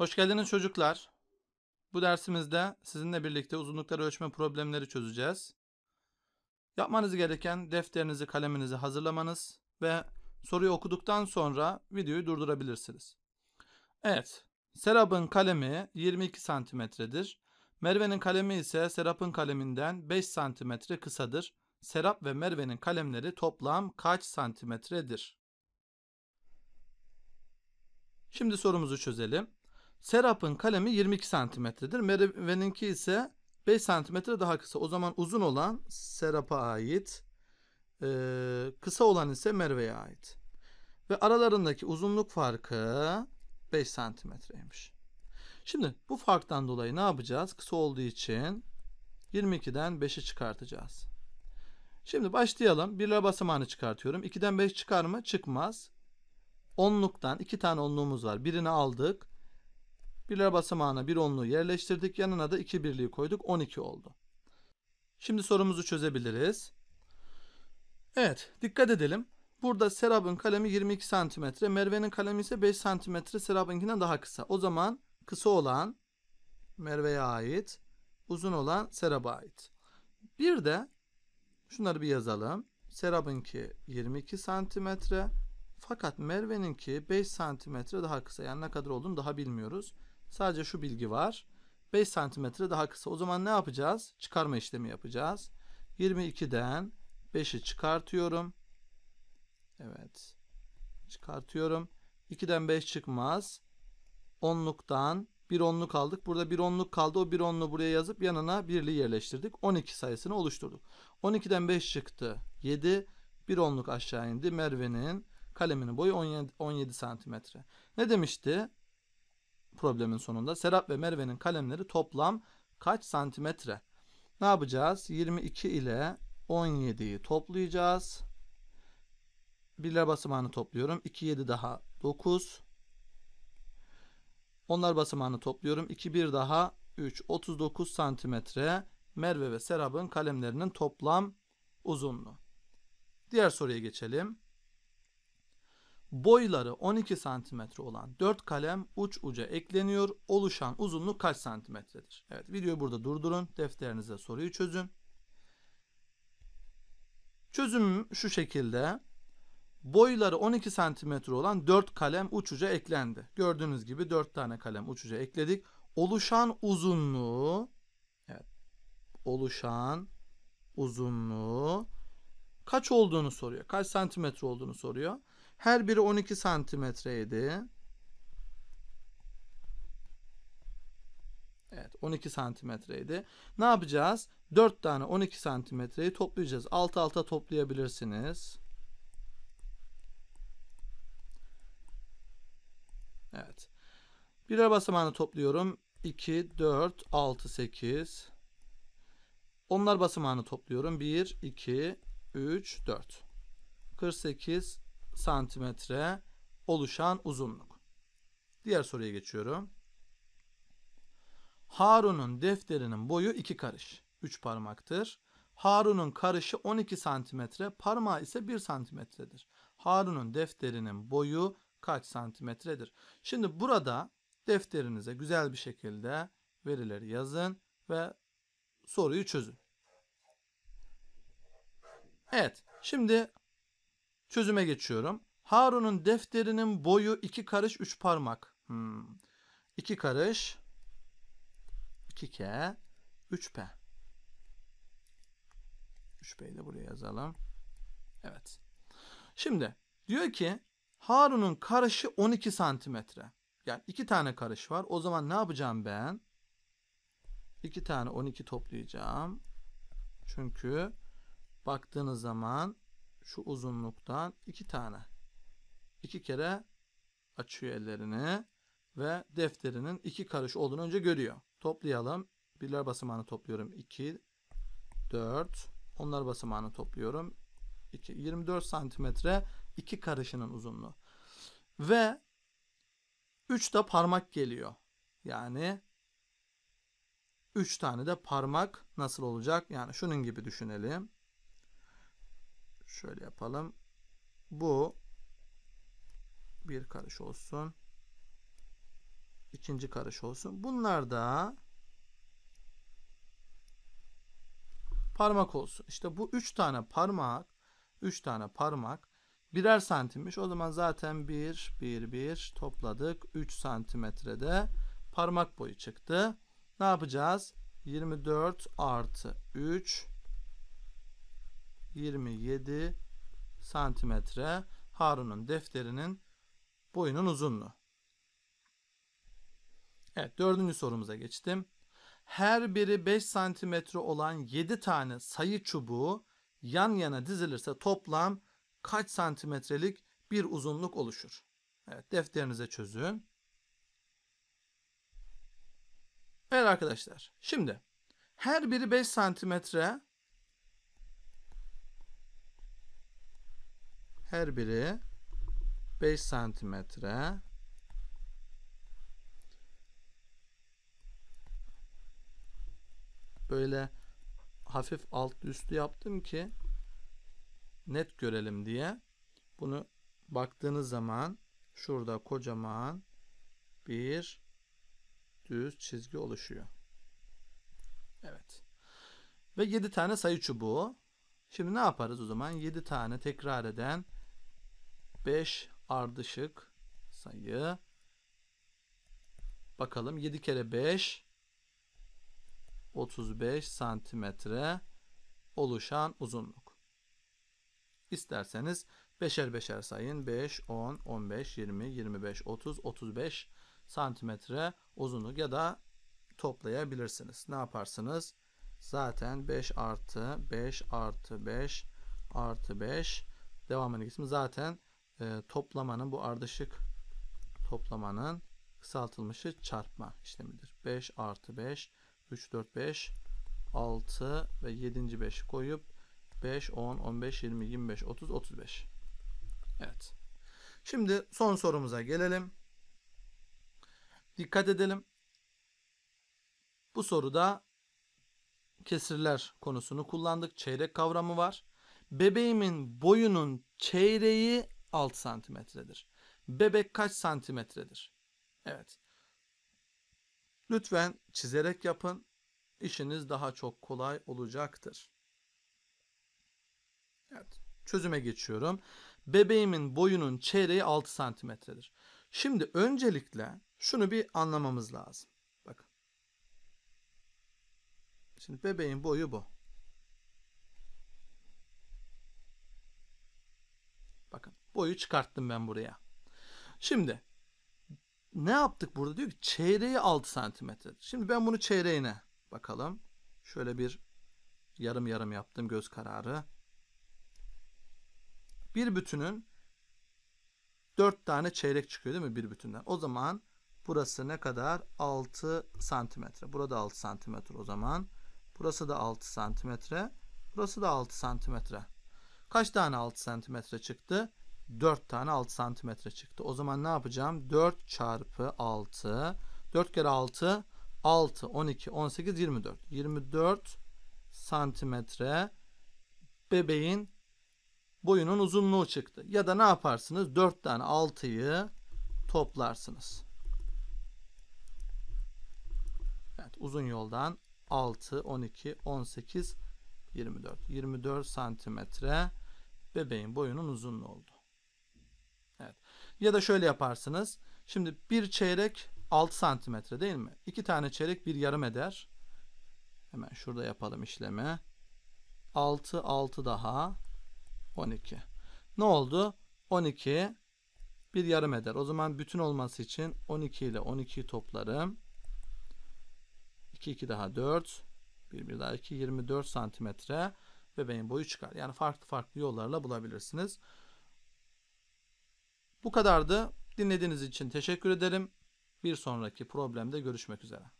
Hoş geldiniz çocuklar. Bu dersimizde sizinle birlikte uzunlukları ölçme problemleri çözeceğiz. Yapmanız gereken defterinizi, kaleminizi hazırlamanız ve soruyu okuduktan sonra videoyu durdurabilirsiniz. Evet, Serap'ın kalemi 22 santimetredir. Merve'nin kalemi ise Serap'ın kaleminden 5 santimetre kısadır. Serap ve Merve'nin kalemleri toplam kaç santimetredir? Şimdi sorumuzu çözelim. Serap'ın kalemi 22 santimetredir. Merve'ninki ise 5 santimetre daha kısa. O zaman uzun olan Serap'a ait. Ee, kısa olan ise Merve'ye ait. Ve aralarındaki uzunluk farkı 5 santimetreymiş. Şimdi bu farktan dolayı ne yapacağız? Kısa olduğu için 22'den 5'i çıkartacağız. Şimdi başlayalım. Birler basamağını çıkartıyorum. 2'den 5 çıkar mı? Çıkmaz. Onluktan 2 tane onluğumuz var. Birini aldık. Birler basamağına bir onluğu yerleştirdik. Yanına da iki birliği koyduk. 12 oldu. Şimdi sorumuzu çözebiliriz. Evet dikkat edelim. Burada Serap'ın kalemi 22 cm. Merve'nin kalemi ise 5 cm. Serap'ınkinden daha kısa. O zaman kısa olan Merve'ye ait. Uzun olan Serap'a ait. Bir de şunları bir yazalım. Serap'ınki 22 cm. Fakat Merve'ninki 5 cm daha kısa. Yani ne kadar olduğunu daha bilmiyoruz. Sadece şu bilgi var. 5 santimetre daha kısa. O zaman ne yapacağız? Çıkarma işlemi yapacağız. 22'den 5'i çıkartıyorum. Evet. Çıkartıyorum. 2'den 5 çıkmaz. 10'luktan bir onluk aldık. Burada bir onluk kaldı. O bir onlu buraya yazıp yanına birli yerleştirdik. 12 sayısını oluşturduk. 12'den 5 çıktı. 7. Bir onluk aşağı indi. Merve'nin kaleminin boyu 17, 17 santimetre. Ne demişti? problemin sonunda Serap ve Merve'nin kalemleri toplam kaç santimetre? Ne yapacağız? 22 ile 17'yi toplayacağız. Birler basamağını topluyorum. 2 7 daha 9. Onlar basamağını topluyorum. 2 1 daha 3 39 santimetre Merve ve Serap'ın kalemlerinin toplam uzunluğu. Diğer soruya geçelim. Boyları 12 cm olan 4 kalem uç uca ekleniyor. Oluşan uzunluk kaç santimetredir? Evet videoyu burada durdurun. Defterinize soruyu çözün. Çözüm şu şekilde. Boyları 12 cm olan 4 kalem uç uca eklendi. Gördüğünüz gibi 4 tane kalem uç uca ekledik. Oluşan uzunluğu evet, oluşan uzunluğu kaç olduğunu soruyor. Kaç santimetre olduğunu soruyor. Her biri 12 santimetreydi. Evet 12 santimetreydi. Ne yapacağız? 4 tane 12 santimetreyi toplayacağız. Alt alta toplayabilirsiniz. Evet. Birer basamağını topluyorum. 2, 4, 6, 8. Onlar basamağını topluyorum. 1, 2, 3, 4. 48, santimetre oluşan uzunluk. Diğer soruya geçiyorum. Harun'un defterinin boyu 2 karış. 3 parmaktır. Harun'un karışı 12 santimetre, parmağı ise 1 santimetredir. Harun'un defterinin boyu kaç santimetredir? Şimdi burada defterinize güzel bir şekilde verileri yazın ve soruyu çözün. Evet, şimdi Çözüme geçiyorum. Harun'un defterinin boyu iki karış üç parmak. hmm. İki karış 2K 3P. 3P'yi de buraya yazalım. Evet. Şimdi diyor ki Harun'un karışı 12 santimetre. Yani iki tane karış var. O zaman ne yapacağım ben? İki tane 12 toplayacağım. Çünkü baktığınız zaman şu uzunluktan iki tane. iki kere açıyor ellerini ve defterinin iki karış olduğunu önce görüyor. Toplayalım. Birler basamağını topluyorum. 2, 4. Onlar basamağını topluyorum. 2, 24 santimetre iki karışının uzunluğu. Ve 3 de parmak geliyor. Yani 3 tane de parmak nasıl olacak? Yani şunun gibi düşünelim. Şöyle yapalım. Bu bir karış olsun. İkinci karış olsun. Bunlar da parmak olsun. İşte bu üç tane parmak, üç tane parmak birer santimmiş. O zaman zaten bir, bir, bir topladık. 3 santimetrede parmak boyu çıktı. Ne yapacağız? 24 artı 3 27 santimetre Harun'un defterinin boyunun uzunluğu. Evet dördüncü sorumuza geçtim. Her biri 5 santimetre olan 7 tane sayı çubuğu yan yana dizilirse toplam kaç santimetrelik bir uzunluk oluşur? Evet defterinize çözün. Evet arkadaşlar şimdi her biri 5 santimetre Her biri 5 santimetre. Böyle hafif alt üstü yaptım ki net görelim diye. Bunu baktığınız zaman şurada kocaman bir düz çizgi oluşuyor. Evet. Ve 7 tane sayı çubuğu. Şimdi ne yaparız o zaman? 7 tane tekrar eden 5 ardışık sayı. Bakalım 7 kere 5 35 santimetre oluşan uzunluk. İsterseniz beşer beşer sayın. 5, 10, 15, 20, 25, 30, 35 santimetre uzunluk ya da toplayabilirsiniz. Ne yaparsınız? Zaten 5 artı 5 artı 5 artı 5 devamının ismi zaten e, toplamanın bu ardışık toplamanın kısaltılmışı çarpma işlemidir. 5 artı 5 3 4 5 6 ve 7. 5 koyup 5 10 15 20 25 30 35. Evet. Şimdi son sorumuza gelelim. Dikkat edelim. Bu soruda kesirler konusunu kullandık. Çeyrek kavramı var. Bebeğimin boyunun çeyreği 6 santimetredir. Bebek kaç santimetredir? Evet. Lütfen çizerek yapın. İşiniz daha çok kolay olacaktır. Evet. Çözüme geçiyorum. Bebeğimin boyunun çeyreği 6 santimetredir. Şimdi öncelikle şunu bir anlamamız lazım. Bakın. Şimdi bebeğin boyu bu. boyu çıkarttım ben buraya. Şimdi ne yaptık burada? Diyor ki çeyreği 6 santimetre. Şimdi ben bunu çeyreğine bakalım. Şöyle bir yarım yarım yaptım göz kararı. Bir bütünün 4 tane çeyrek çıkıyor değil mi bir bütünden? O zaman burası ne kadar? 6 santimetre. Burada 6 santimetre o zaman. Burası da 6 santimetre. Burası da 6 santimetre. Kaç tane 6 santimetre çıktı? 4 tane 6 santimetre çıktı. O zaman ne yapacağım? 4 çarpı 6. 4 kere 6 6, 12, 18, 24. 24 santimetre bebeğin boyunun uzunluğu çıktı. Ya da ne yaparsınız? 4 tane 6'yı toplarsınız. Evet, uzun yoldan 6, 12, 18, 24. 24 santimetre bebeğin boyunun uzunluğu oldu. Ya da şöyle yaparsınız. Şimdi bir çeyrek 6 santimetre değil mi? İki tane çeyrek bir yarım eder. Hemen şurada yapalım işlemi. 6, 6 daha 12. Ne oldu? 12 bir yarım eder. O zaman bütün olması için 12 ile 12'yi toplarım. 2, 2 daha 4. 1, 1 daha 2, 24 santimetre bebeğin boyu çıkar. Yani farklı farklı yollarla bulabilirsiniz. Bu kadardı. Dinlediğiniz için teşekkür ederim. Bir sonraki problemde görüşmek üzere.